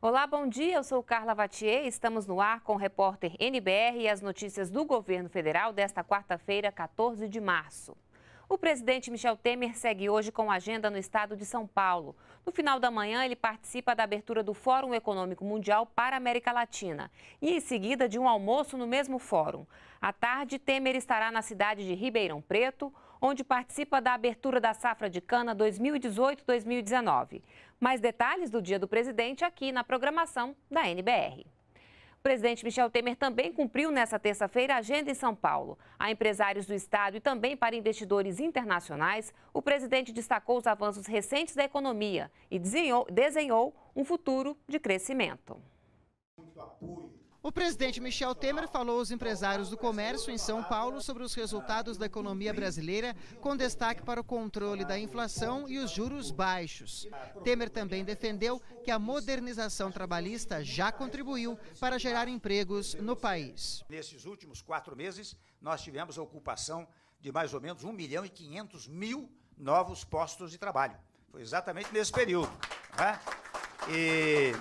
Olá, bom dia. Eu sou Carla Vatier. Estamos no ar com o repórter NBR e as notícias do governo federal desta quarta-feira, 14 de março. O presidente Michel Temer segue hoje com agenda no estado de São Paulo. No final da manhã, ele participa da abertura do Fórum Econômico Mundial para a América Latina e, em seguida, de um almoço no mesmo fórum. À tarde, Temer estará na cidade de Ribeirão Preto, onde participa da abertura da safra de cana 2018-2019. Mais detalhes do dia do presidente aqui na programação da NBR. O presidente Michel Temer também cumpriu nesta terça-feira a agenda em São Paulo. A empresários do Estado e também para investidores internacionais, o presidente destacou os avanços recentes da economia e desenhou, desenhou um futuro de crescimento. Muito apoio o presidente Michel Temer falou aos empresários do comércio em São Paulo sobre os resultados da economia brasileira, com destaque para o controle da inflação e os juros baixos. Temer também defendeu que a modernização trabalhista já contribuiu para gerar empregos no país. Nesses últimos quatro meses, nós tivemos a ocupação de mais ou menos 1 milhão e 500 mil novos postos de trabalho. Foi exatamente nesse período. Né? E,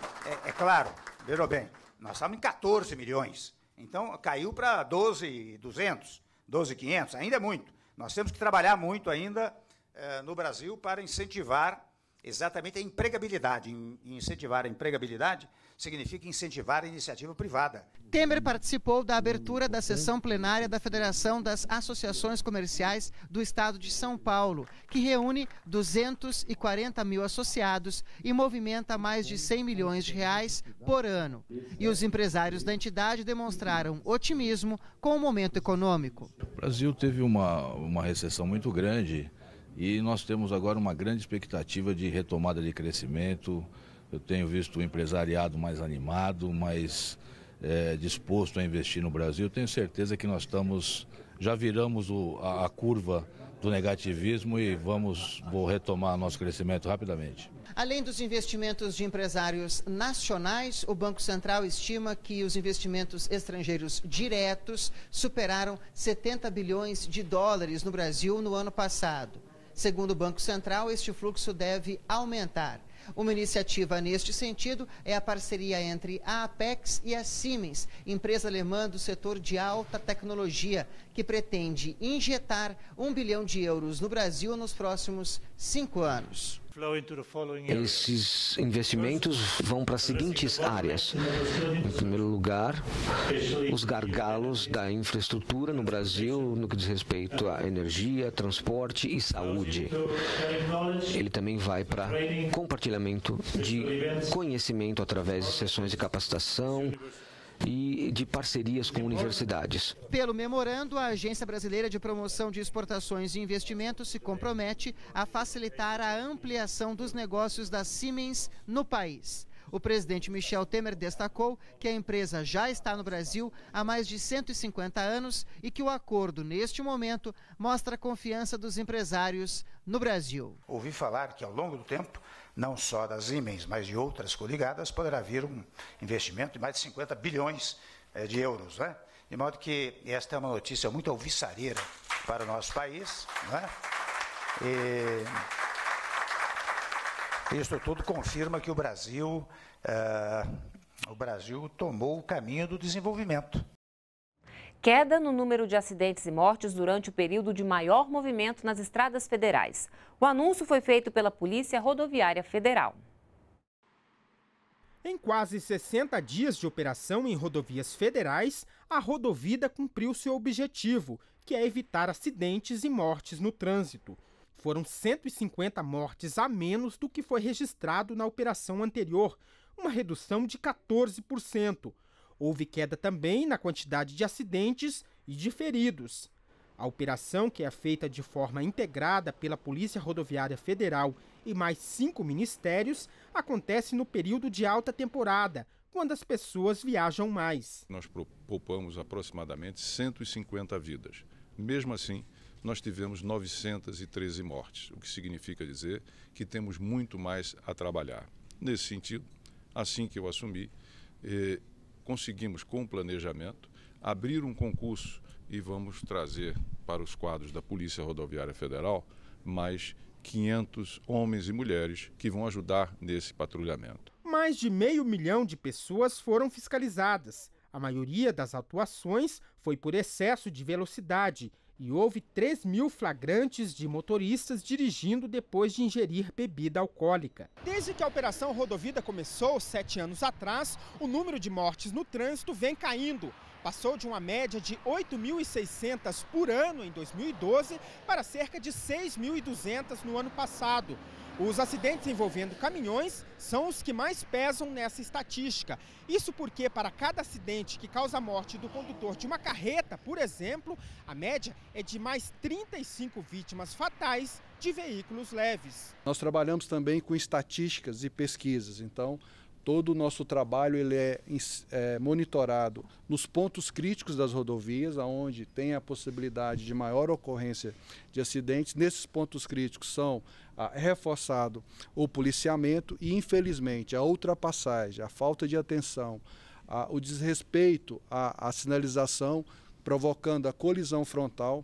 é, é claro, vejam bem, nós estávamos em 14 milhões. Então, caiu para 12,200, 12,500, ainda é muito. Nós temos que trabalhar muito ainda eh, no Brasil para incentivar exatamente a empregabilidade. Incentivar a empregabilidade significa incentivar a iniciativa privada. Temer participou da abertura da sessão plenária da Federação das Associações Comerciais do Estado de São Paulo, que reúne 240 mil associados e movimenta mais de 100 milhões de reais por ano. E os empresários da entidade demonstraram otimismo com o momento econômico. O Brasil teve uma, uma recessão muito grande e nós temos agora uma grande expectativa de retomada de crescimento. Eu tenho visto o empresariado mais animado, mais é, disposto a investir no Brasil. Tenho certeza que nós estamos, já viramos o, a, a curva do negativismo e vamos vou retomar nosso crescimento rapidamente. Além dos investimentos de empresários nacionais, o Banco Central estima que os investimentos estrangeiros diretos superaram 70 bilhões de dólares no Brasil no ano passado. Segundo o Banco Central, este fluxo deve aumentar. Uma iniciativa neste sentido é a parceria entre a Apex e a Siemens, empresa alemã do setor de alta tecnologia, que pretende injetar um bilhão de euros no Brasil nos próximos cinco anos. Esses investimentos vão para as seguintes áreas. Em primeiro lugar, os gargalos da infraestrutura no Brasil no que diz respeito à energia, transporte e saúde. Ele também vai para compartilhamento de conhecimento através de sessões de capacitação, e de parcerias com universidades. Pelo memorando, a Agência Brasileira de Promoção de Exportações e Investimentos se compromete a facilitar a ampliação dos negócios da Siemens no país. O presidente Michel Temer destacou que a empresa já está no Brasil há mais de 150 anos e que o acordo, neste momento, mostra a confiança dos empresários no Brasil. Ouvi falar que, ao longo do tempo, não só das imens, mas de outras coligadas, poderá vir um investimento de mais de 50 bilhões eh, de euros. Né? De modo que esta é uma notícia muito alviçareira para o nosso país. Né? E isso tudo confirma que o Brasil, uh, o Brasil tomou o caminho do desenvolvimento queda no número de acidentes e mortes durante o período de maior movimento nas estradas federais. O anúncio foi feito pela Polícia Rodoviária Federal. Em quase 60 dias de operação em rodovias federais, a Rodovida cumpriu seu objetivo, que é evitar acidentes e mortes no trânsito. Foram 150 mortes a menos do que foi registrado na operação anterior, uma redução de 14%. Houve queda também na quantidade de acidentes e de feridos. A operação, que é feita de forma integrada pela Polícia Rodoviária Federal e mais cinco ministérios, acontece no período de alta temporada, quando as pessoas viajam mais. Nós poupamos aproximadamente 150 vidas. Mesmo assim, nós tivemos 913 mortes, o que significa dizer que temos muito mais a trabalhar. Nesse sentido, assim que eu assumi, eh, conseguimos, com o planejamento, abrir um concurso e vamos trazer para os quadros da Polícia Rodoviária Federal mais 500 homens e mulheres que vão ajudar nesse patrulhamento. Mais de meio milhão de pessoas foram fiscalizadas. A maioria das atuações foi por excesso de velocidade e houve 3 mil flagrantes de motoristas dirigindo depois de ingerir bebida alcoólica. Desde que a Operação Rodovida começou, sete anos atrás, o número de mortes no trânsito vem caindo. Passou de uma média de 8.600 por ano em 2012 para cerca de 6.200 no ano passado. Os acidentes envolvendo caminhões são os que mais pesam nessa estatística. Isso porque, para cada acidente que causa a morte do condutor de uma carreta, por exemplo, a média é de mais 35 vítimas fatais de veículos leves. Nós trabalhamos também com estatísticas e pesquisas, então Todo o nosso trabalho ele é, é, monitorado nos pontos críticos das rodovias, onde tem a possibilidade de maior ocorrência de acidentes. Nesses pontos críticos são ah, reforçado o policiamento e, infelizmente, a ultrapassagem, a falta de atenção, a, o desrespeito à, à sinalização, provocando a colisão frontal,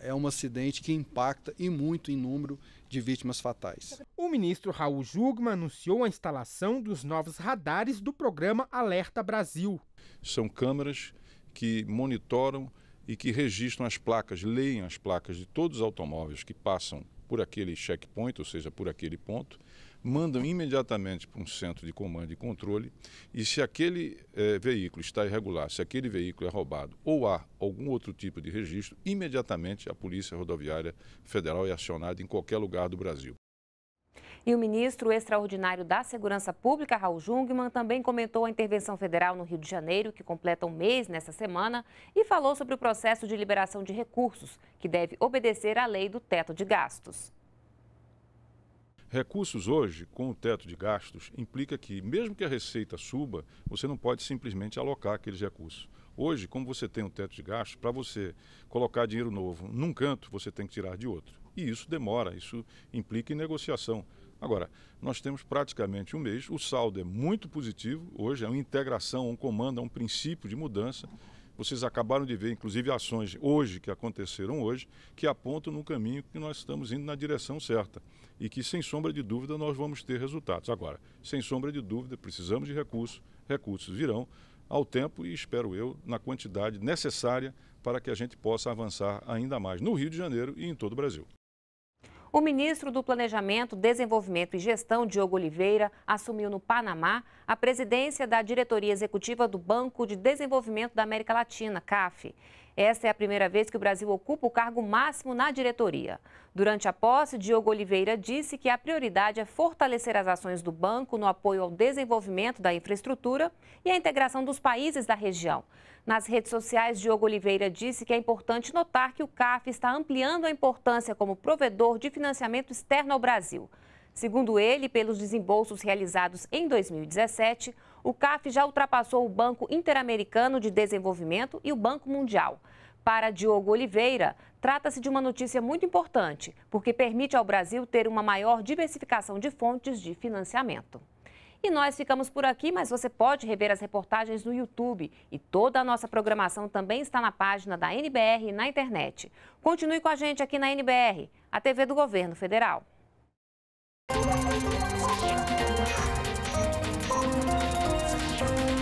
é um acidente que impacta e muito em número de vítimas fatais o ministro Raul Jugma anunciou a instalação dos novos radares do programa Alerta Brasil. São câmeras que monitoram e que registram as placas, leem as placas de todos os automóveis que passam por aquele checkpoint, ou seja, por aquele ponto, mandam imediatamente para um centro de comando e controle. E se aquele eh, veículo está irregular, se aquele veículo é roubado ou há algum outro tipo de registro, imediatamente a Polícia Rodoviária Federal é acionada em qualquer lugar do Brasil. E o ministro extraordinário da Segurança Pública, Raul Jungmann, também comentou a intervenção federal no Rio de Janeiro, que completa um mês nessa semana, e falou sobre o processo de liberação de recursos, que deve obedecer à lei do teto de gastos. Recursos hoje, com o teto de gastos, implica que, mesmo que a receita suba, você não pode simplesmente alocar aqueles recursos. Hoje, como você tem um teto de gastos, para você colocar dinheiro novo num canto, você tem que tirar de outro. E isso demora, isso implica em negociação. Agora, nós temos praticamente um mês, o saldo é muito positivo, hoje é uma integração, um comando, é um princípio de mudança. Vocês acabaram de ver, inclusive, ações hoje, que aconteceram hoje, que apontam no caminho que nós estamos indo na direção certa e que, sem sombra de dúvida, nós vamos ter resultados. Agora, sem sombra de dúvida, precisamos de recursos, recursos virão ao tempo e, espero eu, na quantidade necessária para que a gente possa avançar ainda mais no Rio de Janeiro e em todo o Brasil. O ministro do Planejamento, Desenvolvimento e Gestão, Diogo Oliveira, assumiu no Panamá a presidência da diretoria executiva do Banco de Desenvolvimento da América Latina, CAF. Essa é a primeira vez que o Brasil ocupa o cargo máximo na diretoria. Durante a posse, Diogo Oliveira disse que a prioridade é fortalecer as ações do banco no apoio ao desenvolvimento da infraestrutura e à integração dos países da região. Nas redes sociais, Diogo Oliveira disse que é importante notar que o CAF está ampliando a importância como provedor de financiamento externo ao Brasil. Segundo ele, pelos desembolsos realizados em 2017, o CAF já ultrapassou o Banco Interamericano de Desenvolvimento e o Banco Mundial. Para Diogo Oliveira, trata-se de uma notícia muito importante, porque permite ao Brasil ter uma maior diversificação de fontes de financiamento. E nós ficamos por aqui, mas você pode rever as reportagens no YouTube. E toda a nossa programação também está na página da NBR na internet. Continue com a gente aqui na NBR, a TV do Governo Federal. you